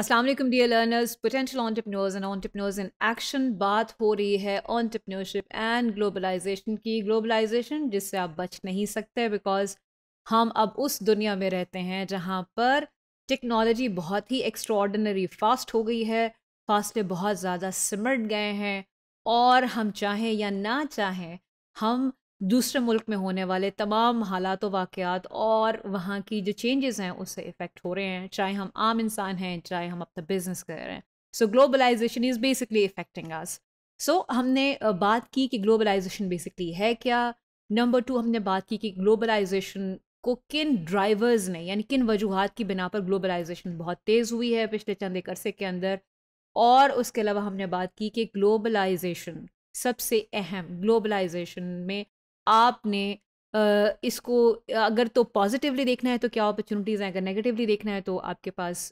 Aslam dear learners potential entrepreneurs and entrepreneurs in action बात हो रही है ऑन्टरप्रनोरशिप एंड ग्लोबलाइजेशन की ग्लोबलाइजेशन जिससे आप बच नहीं सकते बिकॉज हम अब उस दुनिया में रहते हैं जहाँ पर टेक्नोलॉजी बहुत ही एक्स्ट्रॉडनरी फास्ट हो गई है फासले बहुत ज़्यादा सिमट गए हैं और हम चाहें या ना चाहें हम दूसरे मुल्क में होने वाले तमाम हालात वाक़ात और वहाँ की जो चेंजेस हैं उससे इफ़ेक्ट हो रहे हैं चाहे हम आम इंसान हैं चाहे हम अपना बिजनेस कर रहे हैं so globalisation is basically affecting us so हमने बात की कि ग्लोबलाइजेशन बेसिकली है क्या नंबर टू हमने बात की कि ग्लोबलाइजेशन को किन ड्राइवर्स ने यानी किन वजूहत की बिना पर ग्लोबलाइजेशन बहुत तेज़ हुई है पिछले चंद एक अरसे के अंदर और उसके अलावा हमने बात की कि ग्लोबलाइजेशन सबसे अहम ग्लोबलाइजेशन में आपने इसको अगर तो पॉजिटिवली देखना है तो क्या अपॉर्चुनिटीज़ हैं अगर नेगेटिवली देखना है तो आपके पास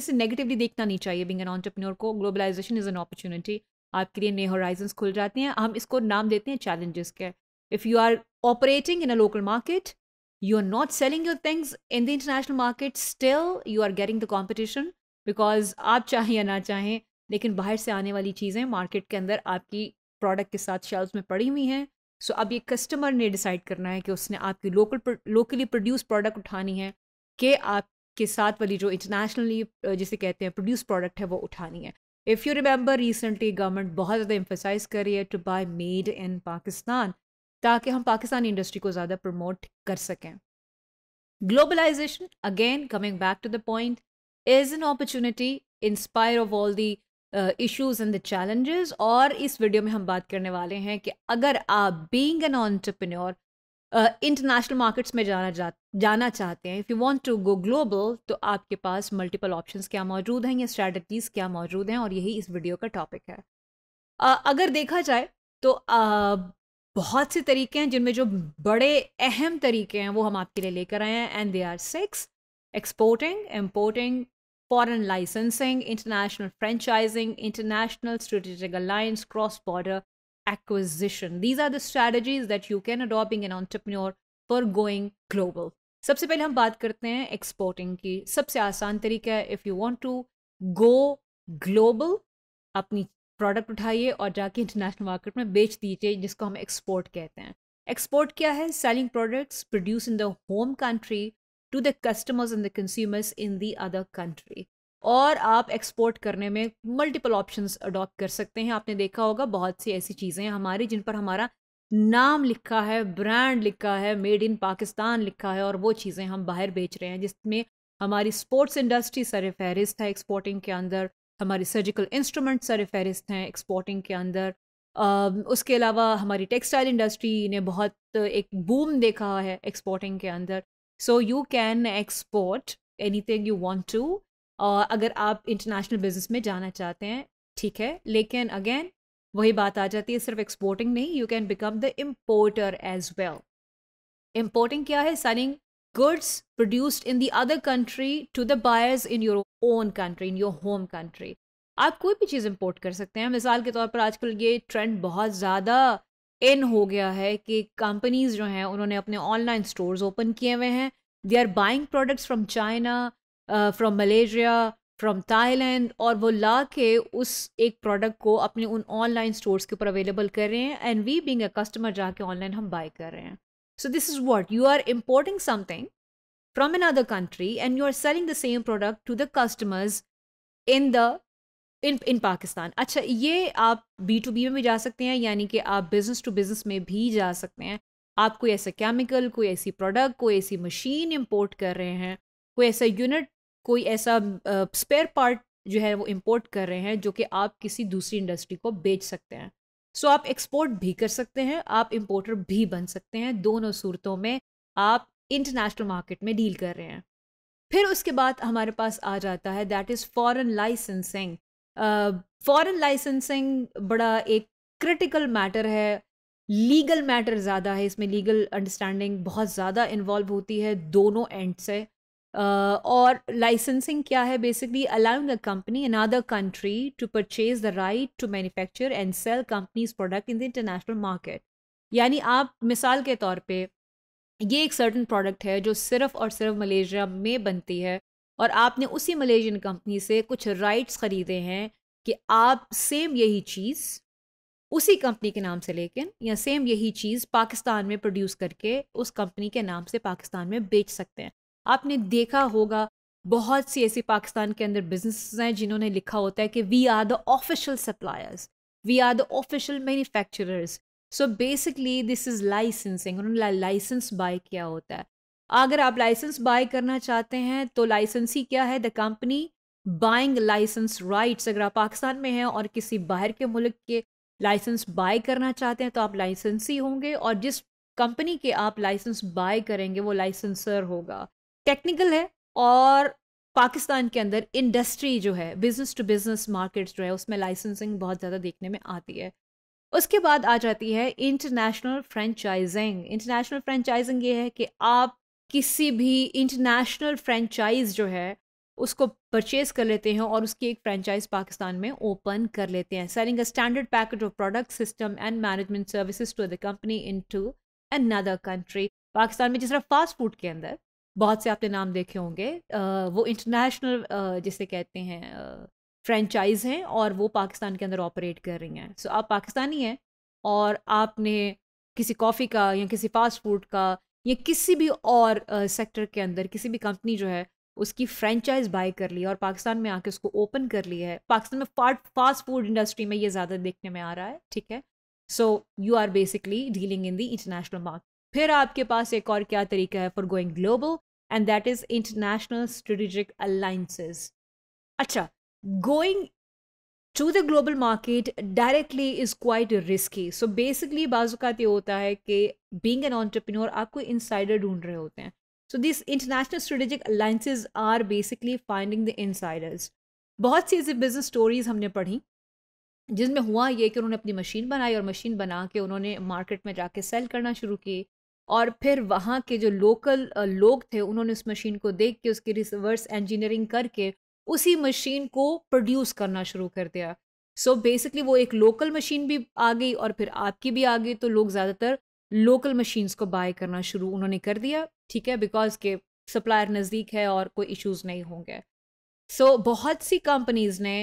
इसे नेगेटिवली देखना नहीं चाहिए बिंग एन ऑन्टरप्रनोर को ग्लोबलाइजेशन इज़ एन अपॉर्चुनिटी आपके लिए नए हॉराइजन्स खुल जाते हैं हम इसको नाम देते हैं चैलेंजेस के if you are operating in a local market you are not selling your things in the international market still you are getting the competition because आप चाहें या ना चाहें लेकिन बाहर से आने वाली चीज़ें मार्केट के अंदर आपकी प्रोडक्ट के साथ शेल्व्स में पड़ी हुई हैं सो अब ये कस्टमर ने डिसाइड करना है कि उसने आपकी लोकल लोकली प्रोड्यूस प्रोडक्ट उठानी है कि आपके साथ वाली जो इंटरनेशनली जिसे कहते हैं प्रोड्यूस प्रोडक्ट है वो उठानी है if you remember recently government बहुत ज़्यादा एम्फोसाइज कर रही है to buy made in Pakistan ताकि हम पाकिस्तानी इंडस्ट्री को ज़्यादा प्रमोट कर सकें globalisation again coming back to the point is an opportunity in spite of all the issues and the challenges और इस वीडियो में हम बात करने वाले हैं कि अगर आप being an entrepreneur international markets में जाना जा जाना चाहते हैं if you want to go global तो आपके पास मल्टीपल ऑप्शंस क्या मौजूद हैं या स्ट्रैटीज क्या मौजूद हैं और यही इस वीडियो का टॉपिक है uh, अगर देखा जाए तो uh, बहुत से तरीके हैं जिनमें जो बड़े अहम तरीके हैं वो हम आपके लिए लेकर आए हैं and they are six exporting importing foreign licensing, international franchising, international strategic alliance, cross border acquisition. These are the strategies that you can adopt being an entrepreneur for going global. सबसे पहले हम बात करते हैं एक्सपोर्टिंग की सबसे आसान तरीका है if you want to go global अपनी प्रोडक्ट उठाइए और जाके इंटरनेशनल मार्केट में बेच दीजिए जिसको हम एक्सपोर्ट कहते हैं एक्सपोर्ट क्या है selling products produce in the home country to the customers and the consumers in the other country और आप एक्सपोर्ट करने में मल्टीपल ऑप्शंस अडॉप्ट कर सकते हैं आपने देखा होगा बहुत सी ऐसी चीज़ें हैं हमारी जिन पर हमारा नाम लिखा है ब्रांड लिखा है मेड इन पाकिस्तान लिखा है और वो चीज़ें हम बाहर बेच रहे हैं जिसमें हमारी स्पोर्ट्स इंडस्ट्री सर फहरिस्त है एक्सपोर्टिंग के अंदर हमारी सर्जिकल इंस्ट्रूमेंट सर फहरिस्त हैं एक्सपोर्टिंग के अंदर Uh, उसके अलावा हमारी टेक्सटाइल इंडस्ट्री ने बहुत एक बूम देखा है एक्सपोर्टिंग के अंदर so you can export anything you want to अगर आप इंटरनेशनल बिजनेस में जाना चाहते हैं ठीक है लेकिन अगेन वही बात आ जाती है सिर्फ एक्सपोर्टिंग नहीं you can become the importer as well importing क्या है selling goods produced in the other country to the buyers in your own country in your home country आप कोई भी चीज़ इम्पोर्ट कर सकते हैं मिसाल के तौर पर आजकल ये ट्रेंड बहुत ज़्यादा इन हो गया है कि कंपनीज जो हैं उन्होंने अपने ऑनलाइन स्टोर्स ओपन किए हुए हैं they are buying products from China from Malaysia from Thailand और वो ला के उस एक प्रोडक्ट को अपने उन ऑनलाइन स्टोर्स के ऊपर अवेलेबल कर रहे हैं and we being a customer जाके ऑनलाइन हम बाई कर रहे हैं so this is what you are importing something from another country and you are selling the same product to the customers in the in in Pakistan अच्छा ये आप B to be में भी जा सकते हैं यानी कि आप बिज़नेस टू बिज़नेस में भी जा सकते हैं आप कोई ऐसा केमिकल कोई ऐसी प्रोडक्ट कोई ऐसी मशीन इंपोर्ट कर रहे हैं कोई ऐसा यूनिट कोई ऐसा स्पेयर पार्ट जो है वो इंपोर्ट कर रहे हैं जो कि आप किसी दूसरी इंडस्ट्री को बेच सकते हैं सो so, आप एक्सपोर्ट भी कर सकते हैं आप इम्पोर्टर भी बन सकते हैं दोनों सूरतों में आप इंटरनेशनल मार्केट में डील कर रहे हैं फिर उसके बाद हमारे पास आ जाता है that is foreign licensing foreign licensing बड़ा एक क्रिटिकल मैटर है लीगल मैटर ज़्यादा है इसमें लीगल अंडरस्टैंडिंग बहुत ज़्यादा इन्वॉल्व होती है दोनों एंड से uh, और लाइसेंसिंग क्या है basically allowing a company in other country to purchase the right to manufacture and sell company's product in the international market यानी आप मिसाल के तौर पे ये एक सर्टन प्रोडक्ट है जो सिर्फ और सिर्फ मलेशिया में बनती है और आपने उसी मलेशियन कंपनी से कुछ राइट्स ख़रीदे हैं कि आप सेम यही चीज़ उसी कंपनी के नाम से लेकिन या सेम यही चीज़ पाकिस्तान में प्रोड्यूस करके उस कंपनी के नाम से पाकिस्तान में बेच सकते हैं आपने देखा होगा बहुत सी ऐसी पाकिस्तान के अंदर बिजनेस हैं जिन्होंने लिखा होता है कि we are the official suppliers we are the official manufacturers so basically this is licensing उन्होंने लाइसेंस बाय किया होता है अगर आप लाइसेंस बाय करना चाहते हैं तो लाइसेंसी क्या है the company buying licence rights अगर आप पाकिस्तान में हैं और किसी बाहर के मुल्क के लाइसेंस बाय करना चाहते हैं तो आप लाइसेंसी होंगे और जिस कंपनी के आप लाइसेंस बाय करेंगे वो लाइसेंसर होगा टेक्निकल है और पाकिस्तान के अंदर इंडस्ट्री जो है बिजनेस टू बिजनेस मार्केट्स जो है उसमें लाइसेंसिंग बहुत ज़्यादा देखने में आती है उसके बाद आ जाती है इंटरनेशनल फ्रेंचाइजिंग इंटरनेशनल फ्रेंचाइजिंग ये है कि आप किसी भी इंटरनेशनल फ्रेंचाइज जो है उसको परचेज कर लेते हैं और उसकी एक फ्रेंचाइज पाकिस्तान में ओपन कर लेते हैं selling a standard packet of product system and management services to the company in to another country Pakistan में जिस तरह फास्ट फूड के अंदर बहुत से आपने नाम देखे होंगे वो इंटरनेशनल जिसे कहते हैं फ्रेंचाइज हैं और वो पाकिस्तान के अंदर ऑपरेट कर रही हैं सो so, आप पाकिस्तानी हैं और आपने किसी कॉफ़ी का या किसी फास्ट फूड का या किसी भी और सेक्टर के अंदर किसी भी कंपनी जो है उसकी फ्रेंचाइज बाय कर ली है और पाकिस्तान में आके उसको ओपन कर ली है पाकिस्तान में फाट फास्ट फूड इंडस्ट्री में ये ज़्यादा देखने में आ रहा है ठीक है so you are basically dealing in the international market फिर आपके पास एक और क्या तरीका है for going global and that is international strategic alliances अच्छा going to the global market directly is quite risky. So basically बाज़ात ये होता है कि being an entrepreneur आप कोई insider ढूंढ रहे होते हैं So these international strategic alliances are basically finding the insiders. बहुत सी ऐसी business stories हमने पढ़ी जिसमें हुआ ये कि उन्होंने अपनी मशीन बनाई और मशीन बना के उन्होंने मार्केट में जाके सेल करना शुरू की और फिर वहाँ के जो लोकल लोग थे उन्होंने उस मशीन को देख के उसकी रिवर्स इंजीनियरिंग करके उसी मशीन को प्रोड्यूस करना शुरू कर दिया सो so बेसिकली वो एक लोकल मशीन भी आ गई और फिर आपकी भी आ गई तो लोग ज़्यादातर लोकल मशीन्स को बाय करना शुरू उन्होंने कर दिया ठीक है बिकॉज के सप्लायर नज़दीक है और कोई इश्यूज नहीं होंगे सो so, बहुत सी कंपनीज ने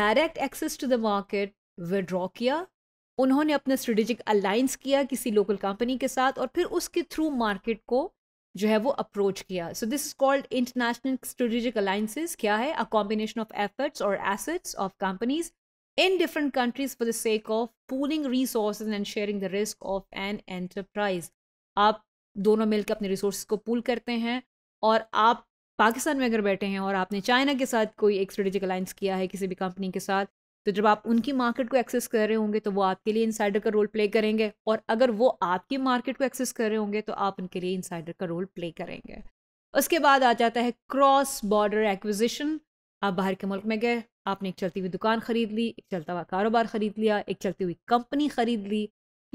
direct access to the market withdraw किया उन्होंने अपना स्ट्रेटेजिक अलाइंस किया किसी लोकल कंपनी के साथ और फिर उसके थ्रू मार्केट को जो है वो अप्रोच किया so this is called international strategic alliances क्या है अ कॉम्बिनेशन ऑफ एफर्ट्स और assets of companies in different countries for the sake of pooling resource and sharing the risk of an enterprise आप दोनों मिलकर अपने resource को pool करते हैं और आप पाकिस्तान में अगर बैठे हैं और आपने चाइना के साथ कोई एक स्ट्रेटेजिक अलाइंस किया है किसी भी कंपनी के साथ तो जब आप उनकी मार्केट को एक्सेस कर रहे होंगे तो वो आपके लिए इंसाइडर का रोल प्ले करेंगे और अगर वो आपकी मार्केट को एक्सेस कर रहे होंगे तो आप उनके लिए इंसाइडर का रोल प्ले करेंगे उसके बाद आ जाता है क्रॉस बॉर्डर एक्विजिशन आप बाहर के मुल्क में गए आपने एक चलती हुई दुकान खरीद ली एक चलता हुआ कारोबार खरीद लिया एक चलती हुई कंपनी खरीद ली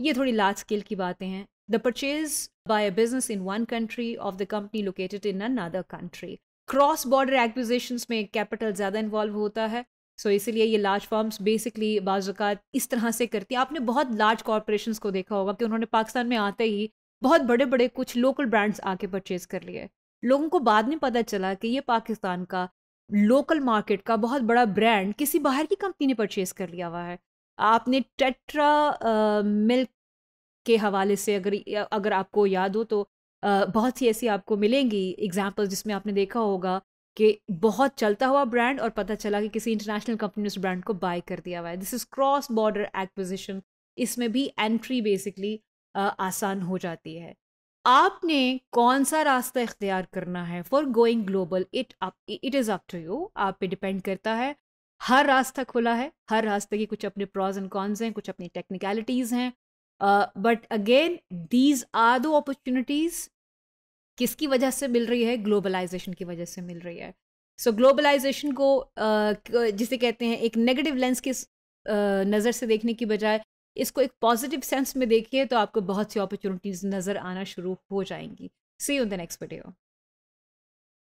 ये थोड़ी लार्ज स्केल की बातें हैं the purchase by a business in one country of the company located in another country cross border acquisition में कैपिटल ज़्यादा इन्वॉल्व होता है सो so, इसीलिए ये लार्ज फॉर्म्स बेसिकली बाज़ात इस तरह से करती हैं आपने बहुत लार्ज कॉरपोरेशन को देखा होगा कि उन्होंने पाकिस्तान में आते ही बहुत बड़े बड़े कुछ लोकल ब्रांड्स आके परचेज़ कर लिए लोगों को बाद में पता चला कि ये पाकिस्तान का लोकल मार्केट का बहुत बड़ा ब्रांड किसी बाहर की कंपनी ने परचेज़ कर लिया हुआ है आपने टेट्रा मिल्क के हवाले से अगर अगर आपको याद हो तो आ, बहुत सी ऐसी आपको मिलेंगी एग्जाम्पल्स जिसमें आपने देखा होगा कि बहुत चलता हुआ ब्रांड और पता चला कि किसी इंटरनेशनल कंपनी ने उस ब्रांड को बाय कर दिया हुआ है this is cross border acquisition इसमें भी एंट्री बेसिकली आसान हो जाती है आपने कौन सा रास्ता इख्तियार करना है for going global it up it is up to you आप पे डिपेंड करता है हर रास्ता खुला है हर रास्ते के कुछ अपने प्रॉज एंड कॉन्स हैं कुछ अपनी टेक्निकलिटीज़ हैं बट अगेन दीज आर दो अपॉर्चुनिटीज़ किसकी वजह से मिल रही है ग्लोबलाइजेशन की वजह से मिल रही है सो so, ग्लोबलाइजेशन को जिसे कहते हैं एक नेगेटिव लेंस की नज़र से देखने की बजाय इसको एक पॉजिटिव सेंस में देखिए तो आपको बहुत सी अपॉर्चुनिटीज़ नज़र आना शुरू हो जाएंगी see you the next video